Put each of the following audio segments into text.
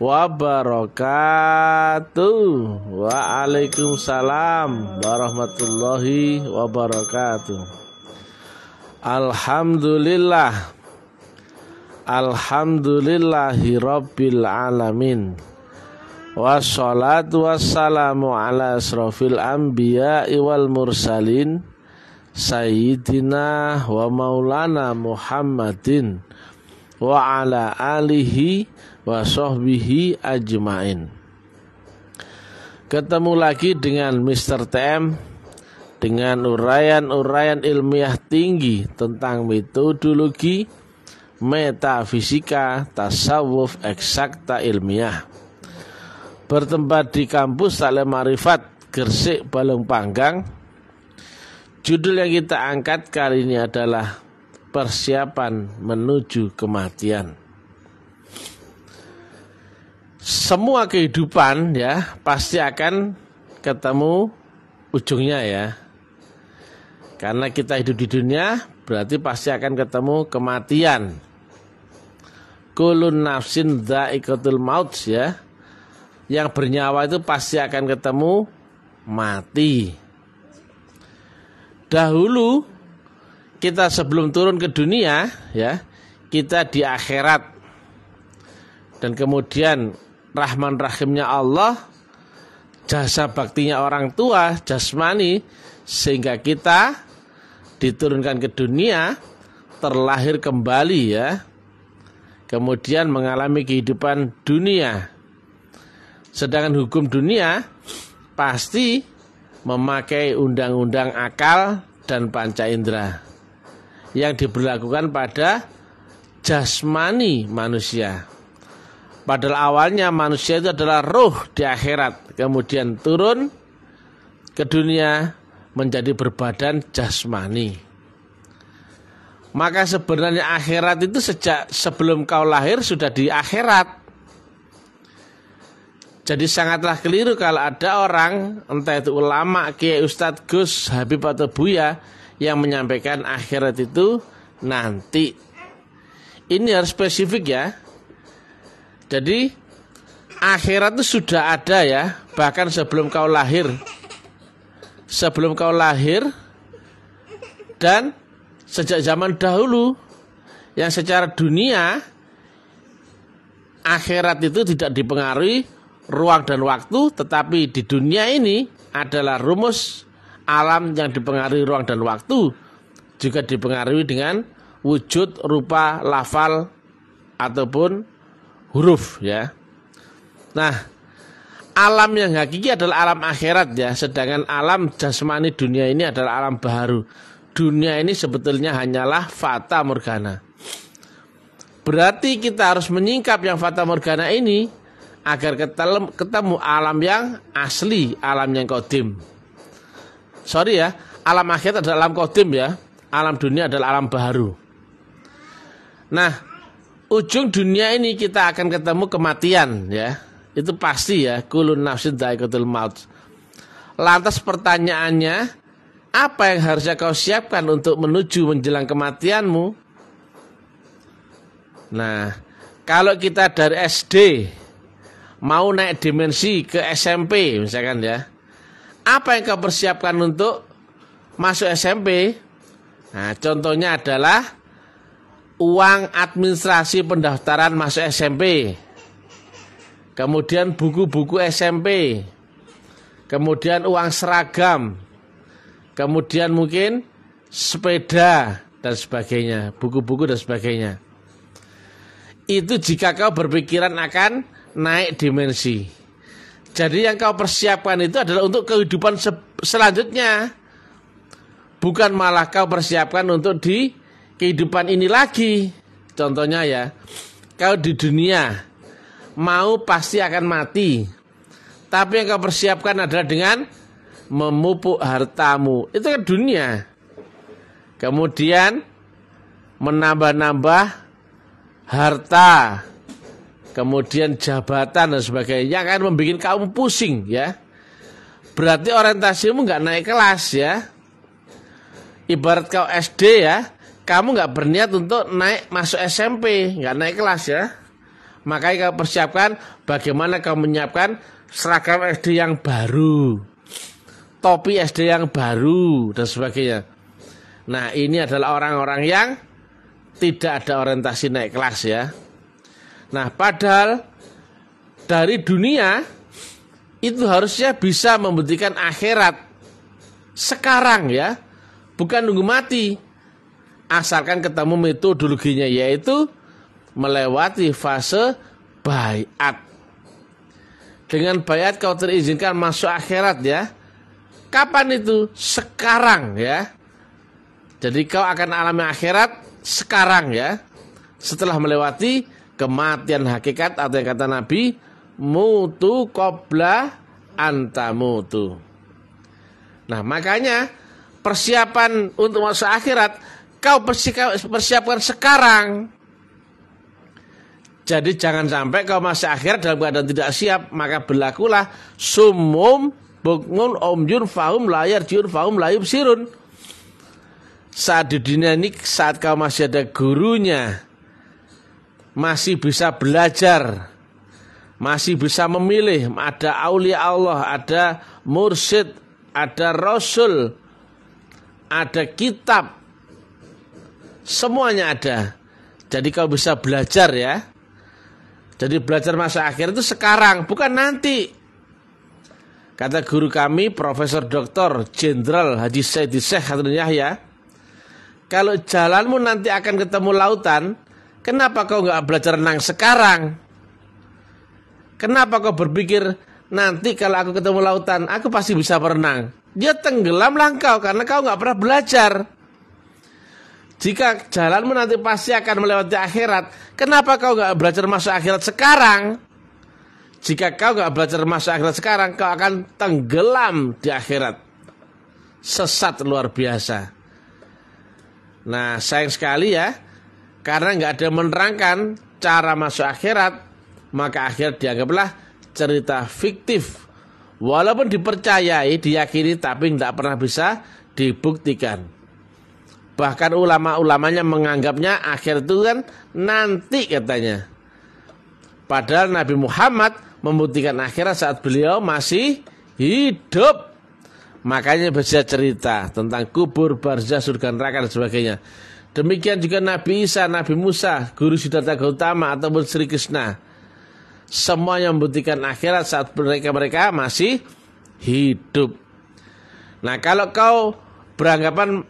wabarakatuh. Waalaikumsalam warahmatullahi wabarakatuh. Alhamdulillah. Alhamdulillahi rabbil alamin. Wassalatu wassalamu ala asrafil anbiya wal mursalin Sayyidina wa maulana Muhammadin wa ala alihi wa sahbihi ajmain. Ketemu lagi dengan Mr. TM dengan uraian-uraian ilmiah tinggi tentang metodologi, metafisika, tasawuf, eksakta ilmiah. Bertempat di kampus Salem Marifat, Gresik, Balong Panggang. Judul yang kita angkat kali ini adalah persiapan menuju kematian. Semua kehidupan ya pasti akan ketemu ujungnya ya. Karena kita hidup di dunia berarti pasti akan ketemu kematian. Kulun nafsin dzaikatul maut ya. Yang bernyawa itu pasti akan ketemu mati. Dahulu kita sebelum turun ke dunia ya kita di akhirat dan kemudian rahman rahimnya Allah jasa baktinya orang tua jasmani sehingga kita diturunkan ke dunia terlahir kembali ya kemudian mengalami kehidupan dunia sedangkan hukum dunia pasti memakai undang-undang akal dan panca indera yang diberlakukan pada jasmani manusia. Padahal awalnya manusia itu adalah roh di akhirat, kemudian turun ke dunia menjadi berbadan jasmani. Maka sebenarnya akhirat itu sejak sebelum kau lahir sudah di akhirat. Jadi sangatlah keliru kalau ada orang, entah itu ulama, kiai, ustadz, gus, habib atau buya, yang menyampaikan akhirat itu nanti. Ini harus spesifik ya. Jadi akhirat itu sudah ada ya, bahkan sebelum kau lahir. Sebelum kau lahir dan sejak zaman dahulu yang secara dunia akhirat itu tidak dipengaruhi ruang dan waktu, tetapi di dunia ini adalah rumus alam yang dipengaruhi ruang dan waktu juga dipengaruhi dengan wujud rupa lafal ataupun huruf ya. Nah, alam yang hakiki adalah alam akhirat ya, sedangkan alam jasmani dunia ini adalah alam baru. Dunia ini sebetulnya hanyalah fata morgana. Berarti kita harus menyingkap yang fata morgana ini agar ketemu alam yang asli, alam yang kodim sorry ya, alam akhirat adalah alam kodim ya. Alam dunia adalah alam baru. Nah, ujung dunia ini kita akan ketemu kematian ya. Itu pasti ya, kulun nafsin daikotul maut. Lantas pertanyaannya, apa yang harusnya kau siapkan untuk menuju menjelang kematianmu? Nah, kalau kita dari SD mau naik dimensi ke SMP misalkan ya, apa yang kau persiapkan untuk masuk SMP? Nah, contohnya adalah uang administrasi pendaftaran masuk SMP. Kemudian buku-buku SMP. Kemudian uang seragam. Kemudian mungkin sepeda dan sebagainya, buku-buku dan sebagainya. Itu jika kau berpikiran akan naik dimensi. Jadi yang kau persiapkan itu adalah untuk kehidupan se selanjutnya. Bukan malah kau persiapkan untuk di kehidupan ini lagi. Contohnya ya, kau di dunia mau pasti akan mati. Tapi yang kau persiapkan adalah dengan memupuk hartamu. Itu kan dunia. Kemudian menambah-nambah harta kemudian jabatan dan sebagainya akan membuat kamu pusing ya. Berarti orientasimu nggak naik kelas ya. Ibarat kau SD ya, kamu nggak berniat untuk naik masuk SMP, nggak naik kelas ya. Makanya kau persiapkan bagaimana kau menyiapkan seragam SD yang baru, topi SD yang baru dan sebagainya. Nah ini adalah orang-orang yang tidak ada orientasi naik kelas ya. Nah, padahal dari dunia itu harusnya bisa membuktikan akhirat sekarang ya, bukan nunggu mati. Asalkan ketemu metodologinya yaitu melewati fase bayat. Dengan bayat kau terizinkan masuk akhirat ya. Kapan itu? Sekarang ya. Jadi kau akan alami akhirat sekarang ya. Setelah melewati kematian hakikat atau yang kata Nabi mutu anta mutu. Nah, makanya persiapan untuk masa akhirat kau persiapkan sekarang. Jadi jangan sampai kau masa akhir dalam keadaan tidak siap, maka berlakulah sumum bukmun omjun faum layar jun faum layub sirun. Saat di dunia ini, saat kau masih ada gurunya, masih bisa belajar, masih bisa memilih. Ada aulia Allah, ada mursyid, ada rasul, ada kitab. Semuanya ada. Jadi kau bisa belajar ya. Jadi belajar masa akhir itu sekarang, bukan nanti. Kata guru kami Profesor doktor, Jenderal Haji Said Syekh Yahya, kalau jalanmu nanti akan ketemu lautan, Kenapa kau nggak belajar renang sekarang? Kenapa kau berpikir nanti kalau aku ketemu lautan, aku pasti bisa berenang? Dia tenggelam engkau karena kau nggak pernah belajar. Jika jalanmu nanti pasti akan melewati akhirat, kenapa kau nggak belajar masuk akhirat sekarang? Jika kau nggak belajar masuk akhirat sekarang, kau akan tenggelam di akhirat. Sesat luar biasa. Nah, sayang sekali ya karena nggak ada menerangkan cara masuk akhirat, maka akhirat dianggaplah cerita fiktif. Walaupun dipercayai, diyakini, tapi tidak pernah bisa dibuktikan. Bahkan ulama-ulamanya menganggapnya akhir itu kan nanti katanya. Padahal Nabi Muhammad membuktikan akhirat saat beliau masih hidup. Makanya bisa cerita tentang kubur, barzah, surga, neraka dan sebagainya. Demikian juga Nabi Isa, Nabi Musa, Guru Siddhartha Gautama ataupun Sri Krishna. Semua yang membuktikan akhirat saat mereka-mereka masih hidup. Nah kalau kau beranggapan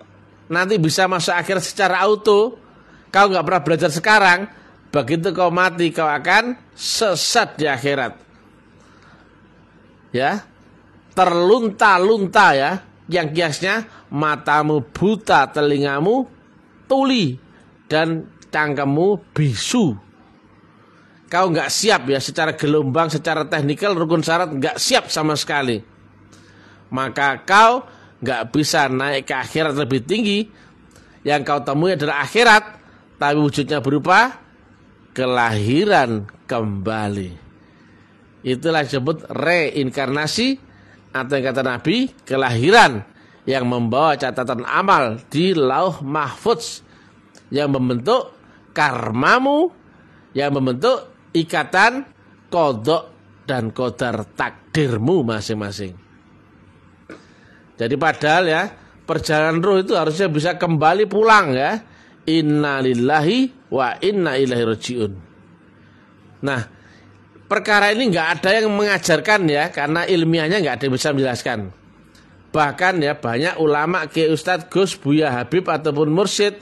nanti bisa masuk akhir secara auto, kau nggak pernah belajar sekarang, begitu kau mati kau akan sesat di akhirat. Ya, terlunta-lunta ya, yang kiasnya matamu buta, telingamu tuli dan cangkemmu bisu. Kau nggak siap ya secara gelombang, secara teknikal rukun syarat nggak siap sama sekali. Maka kau nggak bisa naik ke akhirat lebih tinggi. Yang kau temui adalah akhirat, tapi wujudnya berupa kelahiran kembali. Itulah disebut reinkarnasi atau yang kata Nabi kelahiran yang membawa catatan amal di lauh mahfudz yang membentuk karmamu yang membentuk ikatan kodok dan kodar takdirmu masing-masing. Jadi padahal ya perjalanan ruh itu harusnya bisa kembali pulang ya. Innalillahi wa inna ilahi rojiun. Nah, perkara ini nggak ada yang mengajarkan ya karena ilmiahnya nggak ada yang bisa menjelaskan. Bahkan ya banyak ulama ke Ustadz Gus Buya Habib ataupun Mursyid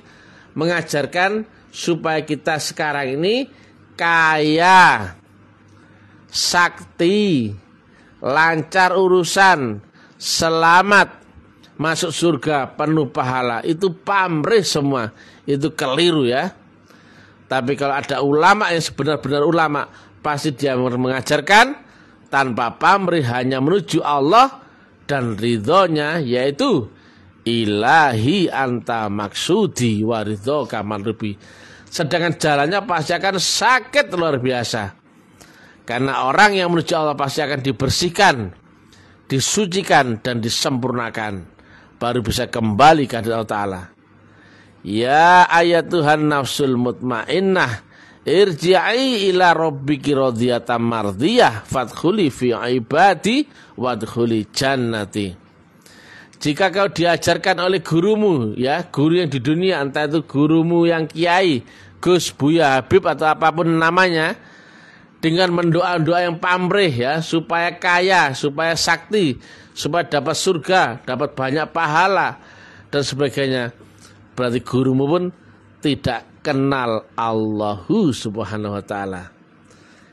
mengajarkan supaya kita sekarang ini kaya, sakti, lancar urusan, selamat, masuk surga penuh pahala. Itu pamrih semua. Itu keliru ya. Tapi kalau ada ulama yang sebenar-benar ulama, pasti dia mengajarkan tanpa pamrih hanya menuju Allah dan ridhonya yaitu ilahi anta maksudi waridho kamar rubi sedangkan jalannya pasti akan sakit luar biasa karena orang yang menuju Allah pasti akan dibersihkan disucikan dan disempurnakan baru bisa kembali ke Allah Ta'ala Ya ayat Tuhan nafsul mutmainnah irji'i ila rabbiki radiyatan mardiyah fadkhuli fi ibadi wadkhuli jannati jika kau diajarkan oleh gurumu, ya guru yang di dunia, entah itu gurumu yang kiai, Gus, Buya, Habib atau apapun namanya, dengan mendoa-doa yang pamrih ya, supaya kaya, supaya sakti, supaya dapat surga, dapat banyak pahala dan sebagainya. Berarti gurumu pun tidak kenal Allahu Subhanahu wa taala.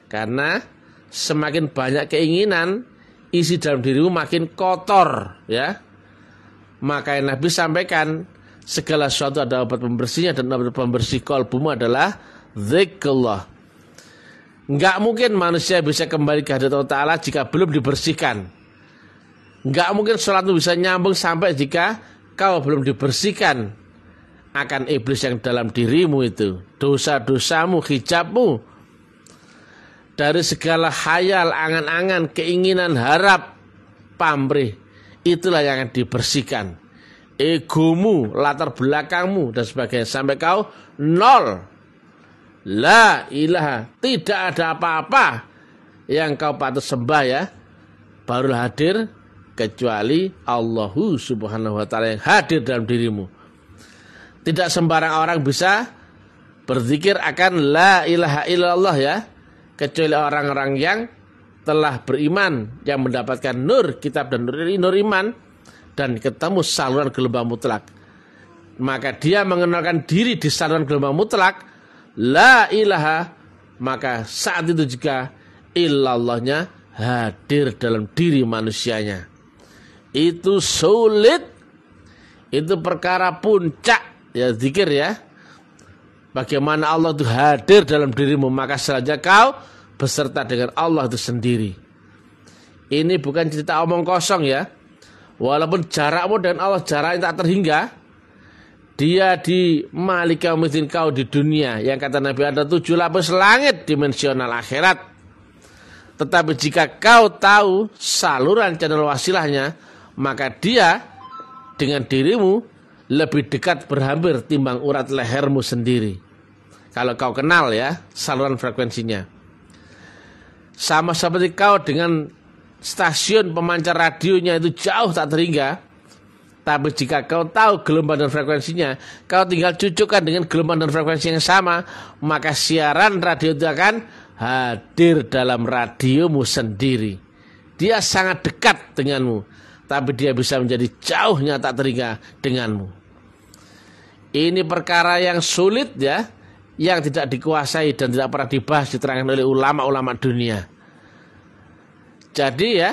Karena semakin banyak keinginan, isi dalam dirimu makin kotor ya maka yang Nabi sampaikan segala sesuatu ada obat pembersihnya dan obat pembersih kolbumu adalah zikrullah. Enggak mungkin manusia bisa kembali ke hadirat Allah Ta'ala jika belum dibersihkan. Enggak mungkin sholatmu bisa nyambung sampai jika kau belum dibersihkan akan iblis yang dalam dirimu itu. Dosa-dosamu, hijabmu. Dari segala hayal, angan-angan, keinginan, harap, pamrih itulah yang akan dibersihkan egomu latar belakangmu dan sebagainya sampai kau nol la ilaha tidak ada apa-apa yang kau patut sembah ya baru hadir kecuali Allahu subhanahu wa ta'ala yang hadir dalam dirimu tidak sembarang orang bisa berzikir akan la ilaha illallah ya kecuali orang-orang yang telah beriman yang mendapatkan nur kitab dan nur, nur iman dan ketemu saluran gelombang mutlak maka dia mengenalkan diri di saluran gelombang mutlak la ilaha maka saat itu juga ilallahnya hadir dalam diri manusianya itu sulit itu perkara puncak ya zikir ya bagaimana Allah itu hadir dalam dirimu maka saja kau beserta dengan Allah itu sendiri. Ini bukan cerita omong kosong ya. Walaupun jarakmu dan Allah jaraknya tak terhingga, dia di malika Mithin kau di dunia yang kata Nabi ada tujuh lapis langit dimensional akhirat. Tetapi jika kau tahu saluran channel wasilahnya, maka dia dengan dirimu lebih dekat berhampir timbang urat lehermu sendiri. Kalau kau kenal ya saluran frekuensinya sama seperti kau dengan stasiun pemancar radionya itu jauh tak terhingga. Tapi jika kau tahu gelombang dan frekuensinya, kau tinggal cucukkan dengan gelombang dan frekuensi yang sama, maka siaran radio itu akan hadir dalam radiomu sendiri. Dia sangat dekat denganmu, tapi dia bisa menjadi jauhnya tak terhingga denganmu. Ini perkara yang sulit ya, yang tidak dikuasai dan tidak pernah dibahas diterangkan oleh ulama-ulama dunia. Jadi ya,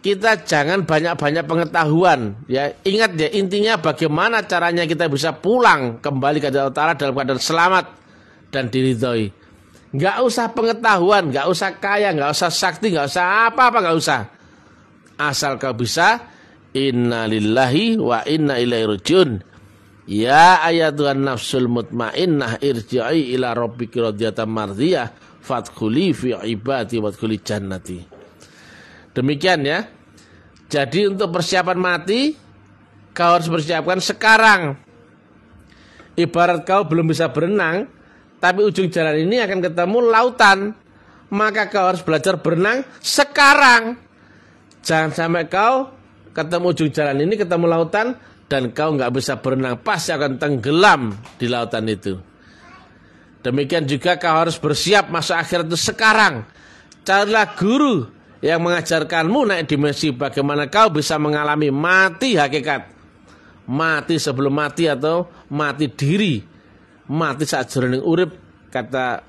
kita jangan banyak-banyak pengetahuan ya. Ingat ya, intinya bagaimana caranya kita bisa pulang kembali ke Jawa Utara dalam keadaan selamat dan diridhoi. Nggak usah pengetahuan, nggak usah kaya, nggak usah sakti, nggak usah apa-apa, nggak usah. Asal kau bisa, innalillahi wa inna ilaihi rajiun Ya ayatuan nafsul mutmainnah irji'i ila rabbiki radiyatan mardiyah fadkhuli fi ibadi wadkhuli jannati. Demikian ya. Jadi untuk persiapan mati kau harus persiapkan sekarang. Ibarat kau belum bisa berenang, tapi ujung jalan ini akan ketemu lautan. Maka kau harus belajar berenang sekarang. Jangan sampai kau ketemu ujung jalan ini ketemu lautan dan kau nggak bisa berenang, pasti akan tenggelam di lautan itu. Demikian juga kau harus bersiap masa akhir itu sekarang. Carilah guru yang mengajarkanmu naik dimensi bagaimana kau bisa mengalami mati hakikat. Mati sebelum mati atau mati diri. Mati saat jurning urip kata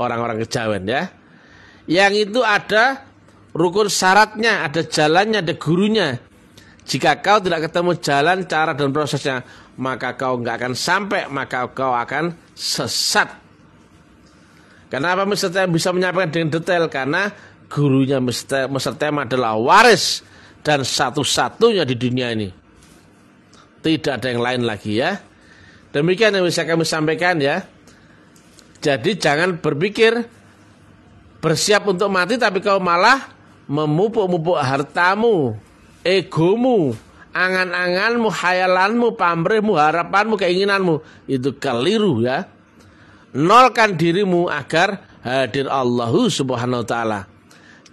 orang-orang kejawen ya. Yang itu ada rukun syaratnya, ada jalannya, ada gurunya. Jika kau tidak ketemu jalan, cara dan prosesnya, maka kau nggak akan sampai, maka kau akan sesat. Kenapa Mr. Tem bisa menyampaikan dengan detail? Karena gurunya Mr. Tem adalah waris dan satu-satunya di dunia ini. Tidak ada yang lain lagi ya. Demikian yang bisa kami sampaikan ya. Jadi jangan berpikir bersiap untuk mati tapi kau malah memupuk-mupuk hartamu egomu, angan-anganmu, khayalanmu, pamrihmu, harapanmu, keinginanmu itu keliru ya. Nolkan dirimu agar hadir Allah Subhanahu wa taala.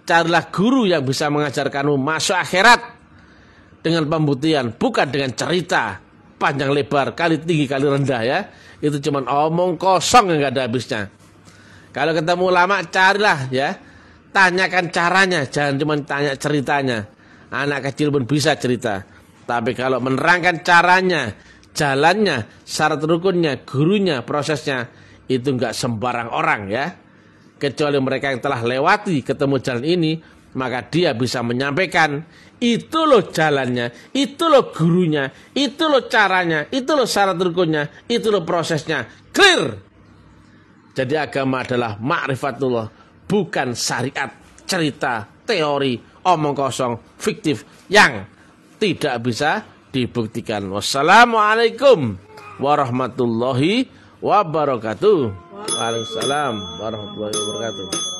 Carilah guru yang bisa mengajarkanmu masuk akhirat dengan pembuktian, bukan dengan cerita panjang lebar, kali tinggi kali rendah ya. Itu cuma omong kosong yang gak ada habisnya. Kalau ketemu ulama carilah ya, tanyakan caranya, jangan cuma tanya ceritanya. Anak kecil pun bisa cerita. Tapi kalau menerangkan caranya, jalannya, syarat rukunnya, gurunya, prosesnya, itu nggak sembarang orang ya. Kecuali mereka yang telah lewati ketemu jalan ini, maka dia bisa menyampaikan itu loh jalannya, itu loh gurunya, itu loh caranya, itu loh syarat rukunnya, itu loh prosesnya. Clear. Jadi agama adalah makrifatullah, bukan syariat, cerita, teori, omong kosong, fiktif yang tidak bisa dibuktikan. Wassalamualaikum warahmatullahi wabarakatuh. Waalaikumsalam warahmatullahi wabarakatuh.